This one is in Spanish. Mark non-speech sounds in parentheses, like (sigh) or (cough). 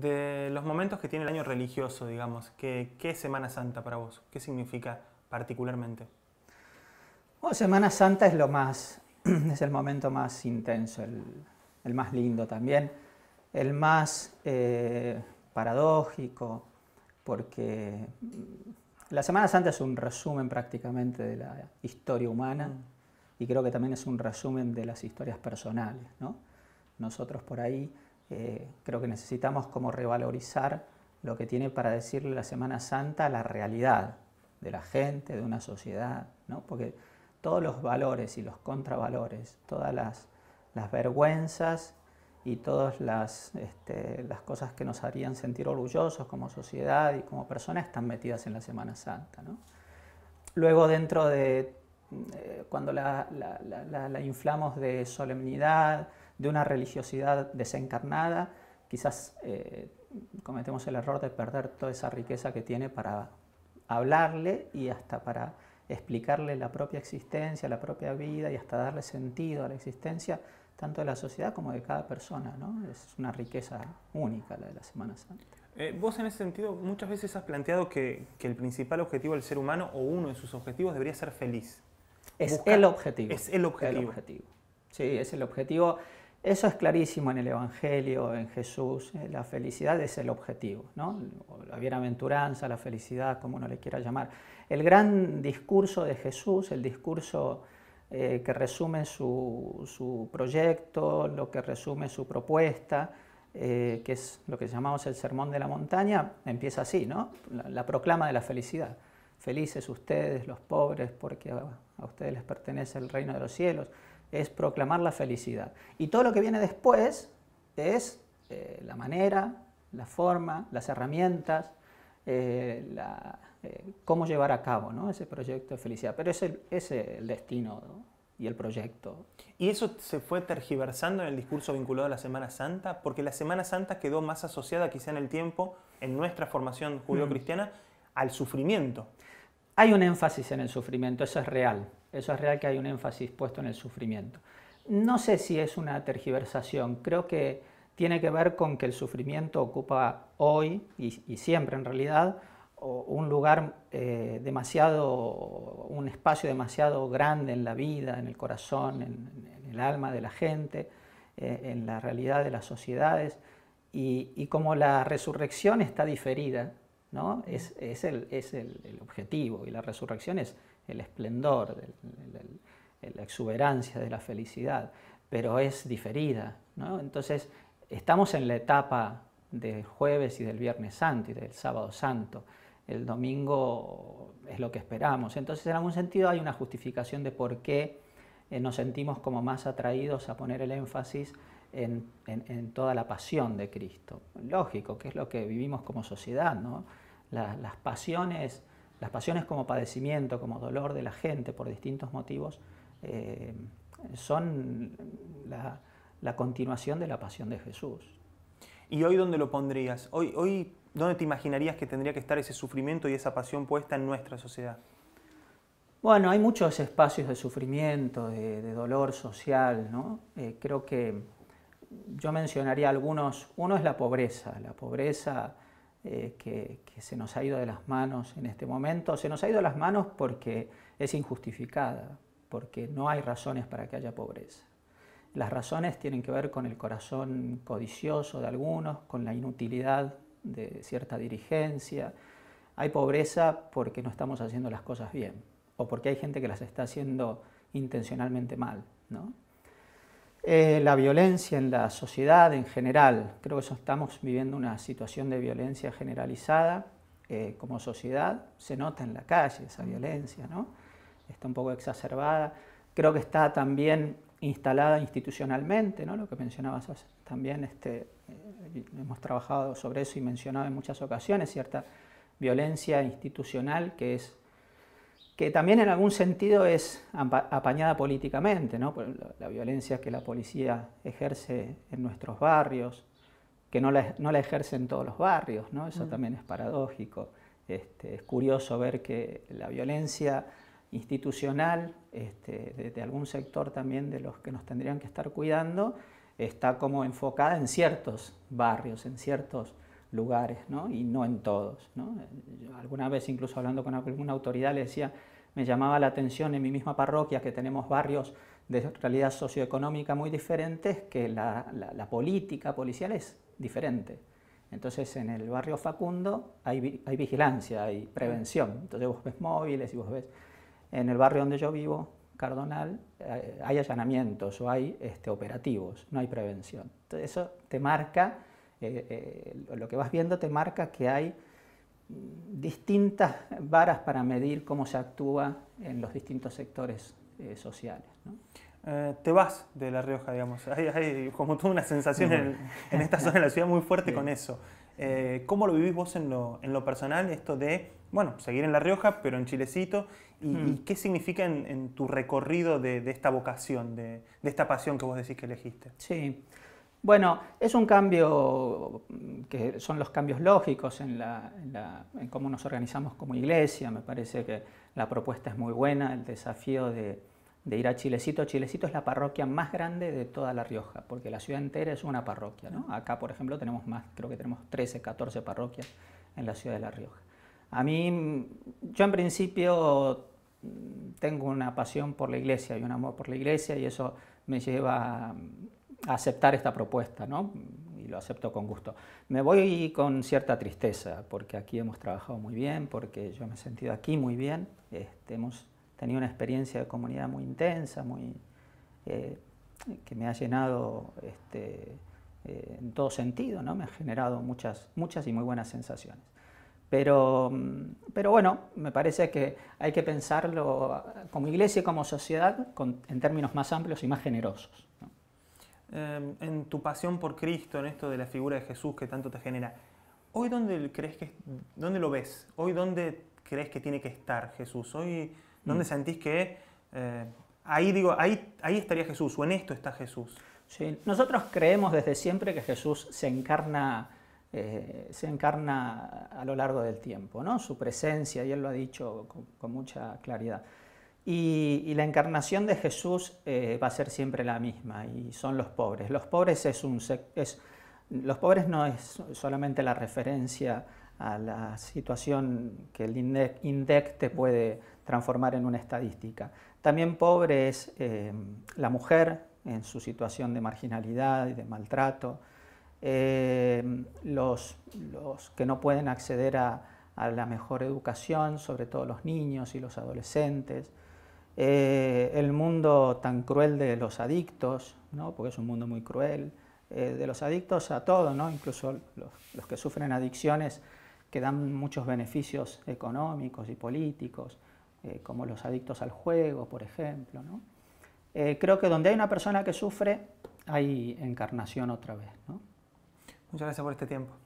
De los momentos que tiene el año religioso, digamos, ¿qué, es Semana Santa para vos? ¿Qué significa particularmente? Semana Santa es lo más, (clears throat) es el momento más intenso, el, más lindo también, el más eh, paradójico, porque mm, la Semana Santa es un resumen prácticamente de la historia humana. Mm y creo que también es un resumen de las historias personales. ¿no? Nosotros por ahí eh, creo que necesitamos como revalorizar lo que tiene para decirle la Semana Santa a la realidad de la gente, de una sociedad, ¿no? porque todos los valores y los contravalores, todas las, vergüenzas y todas las, este, las, cosas que nos harían sentir orgullosos como sociedad y como personas están metidas en la Semana Santa. ¿no? Luego dentro de eh, cuando la, inflamos de solemnidad, de una religiosidad desencarnada, quizás eh, cometemos el error de perder toda esa riqueza que tiene para hablarle y hasta para explicarle la propia existencia, la propia vida y hasta darle sentido a la existencia tanto de la sociedad como de cada persona. Es una riqueza única la de la Semana Santa. Eh, vos en ese sentido muchas veces has planteado que, que, el principal objetivo del ser humano o uno de sus objetivos debería ser feliz. Es el objetivo. Es el objetivo. Sí, es el objetivo. Eso es clarísimo en el Evangelio, en Jesús. Eh, la felicidad es el objetivo, ¿no? La bienaventuranza, la felicidad, como uno le quiera llamar. El gran discurso de Jesús, el discurso eh, que resume su, proyecto, lo que resume su propuesta, eh, que es lo que llamamos el Sermón de la Montaña, empieza así, ¿no? la proclama de la felicidad felices ustedes los pobres porque a, ustedes les pertenece el reino de los cielos, es proclamar la felicidad. Y todo lo que viene después es eh, la manera, la forma, las herramientas, eh, eh, cómo llevar a cabo ese proyecto de felicidad. Pero ese es el destino y el proyecto. ¿Y eso se fue tergiversando en el discurso vinculado a la Semana Santa? Porque la Semana Santa quedó más asociada quizá en el tiempo, en nuestra formación mm. judío-cristiana, al sufrimiento. Hay un énfasis en el sufrimiento, eso es real. Eso es real que hay un énfasis puesto en el sufrimiento. No sé si es una tergiversación, creo que tiene que ver con que el sufrimiento ocupa hoy y, siempre en realidad un lugar eh, demasiado, un espacio demasiado grande en la vida, en el corazón, en, el alma de la gente, eh, en la realidad de las sociedades. y como la resurrección está diferida, es, el, objetivo y la resurrección es el esplendor, la exuberancia de la felicidad, pero es diferida. Entonces, estamos en la etapa del jueves y del viernes santo y del sábado santo. El domingo es lo que esperamos. Entonces, en algún sentido hay una justificación de por qué eh, nos sentimos como más atraídos a poner el énfasis en, toda la pasión de Cristo. Lógico, que es lo que vivimos como sociedad, ¿no? las pasiones, las pasiones como padecimiento, como dolor de la gente por distintos motivos, eh, son la, continuación de la pasión de Jesús. ¿Y hoy dónde lo pondrías? Hoy, hoy, ¿dónde te imaginarías que tendría que estar ese sufrimiento y esa pasión puesta en nuestra sociedad? Bueno, hay muchos espacios de sufrimiento, de, dolor social, eh, creo que yo mencionaría algunos. Uno es la pobreza. La pobreza eh, que, se nos ha ido de las manos en este momento. Se nos ha ido de las manos porque es injustificada, porque no hay razones para que haya pobreza. Las razones tienen que ver con el corazón codicioso de algunos, con la inutilidad de cierta dirigencia. Hay pobreza porque no estamos haciendo las cosas bien o porque hay gente que las está haciendo intencionalmente mal. ¿no? Eh, la violencia en la sociedad en general. Creo que estamos viviendo una situación de violencia generalizada eh, como sociedad. Se nota en la calle esa violencia, ¿no? Está un poco exacerbada. Creo que está también instalada institucionalmente, ¿no? Lo que mencionabas también, este, eh, hemos trabajado sobre eso y mencionado en muchas ocasiones cierta violencia institucional que es que también en algún sentido es apañada políticamente, ¿no? la violencia que la policía ejerce en nuestros barrios, que no la, ejerce en todos los barrios, eso mm. también es paradójico. Este, es curioso ver que la violencia institucional desde este, algún sector también de los que nos tendrían que estar cuidando está como enfocada en ciertos barrios, en ciertos lugares, ¿no? y no en todos. Alguna vez, incluso hablando con alguna autoridad, le decía, me llamaba la atención en mi misma parroquia que tenemos barrios de realidad socioeconómica muy diferentes, que la, política policial es diferente. Entonces, en el barrio Facundo hay, vigilancia, hay prevención. Entonces, vos ves móviles y vos ves. En el barrio donde yo vivo, Cardonal, eh, hay allanamientos o hay este, operativos, no hay prevención. Entonces, eso te marca eh, eh, lo que vas viendo te marca que hay distintas varas para medir cómo se actúa en los distintos sectores eh, sociales. te vas de La Rioja, digamos. Hay, como tú una sensación en, esta zona de la ciudad muy fuerte con eso. ¿Cómo lo vivís vos en lo, personal, esto de, bueno, seguir en La Rioja, pero en Chilecito? ¿Y, qué significa en, tu recorrido de, esta vocación, de, de, esta pasión que vos decís que elegiste? Sí, bueno, es un cambio que son los cambios lógicos en, cómo nos organizamos como iglesia. Me parece que la propuesta es muy buena, el desafío de, ir a Chilecito. Chilecito es la parroquia más grande de toda La Rioja, porque la ciudad entera es una parroquia. Acá, por ejemplo, tenemos más, creo que tenemos 13, 14 parroquias en la ciudad de La Rioja. A mí, yo en principio tengo una pasión por la iglesia y un amor por la iglesia y eso me lleva aceptar esta propuesta, ¿no? y lo acepto con gusto. Me voy con cierta tristeza, porque aquí hemos trabajado muy bien, porque yo me he sentido aquí muy bien, este, hemos tenido una experiencia de comunidad muy intensa, muy, eh, que me ha llenado este, eh, en todo sentido, ¿no? me ha generado muchas, muchas y muy buenas sensaciones. Pero, mm, pero bueno, me parece que hay que pensarlo como iglesia y como sociedad en términos más amplios y más generosos. Em, en tu pasión por Cristo, en esto de la figura de Jesús que tanto te genera, ¿hoy dónde, crees que, dónde lo ves? ¿Hoy dónde crees que tiene que estar Jesús? ¿Hoy dónde mm. sentís que eh, ahí, digo, ahí, estaría Jesús o en esto está Jesús? Nosotros creemos desde siempre que Jesús eh, se encarna a lo largo del tiempo, ¿no? su presencia, y él lo ha dicho con mucha claridad. Y, la encarnación de Jesús eh, va a ser siempre la misma, y son los pobres. Los pobres, es un, los pobres no es solamente la referencia a la situación que el INDEC, te puede transformar en una estadística. También pobre es eh, la mujer en su situación de marginalidad y de maltrato, eh, los, que no pueden acceder a, la mejor educación, sobre todo los niños y los adolescentes, eh, el mundo tan cruel de los adictos, ¿no? porque es un mundo muy cruel, eh, de los adictos a todo, ¿no? incluso los, que sufren adicciones que dan muchos beneficios económicos y políticos, eh, como los adictos al juego, por ejemplo. ¿no? creo que donde hay una persona que sufre, hay encarnación otra vez. Muchas gracias por este tiempo.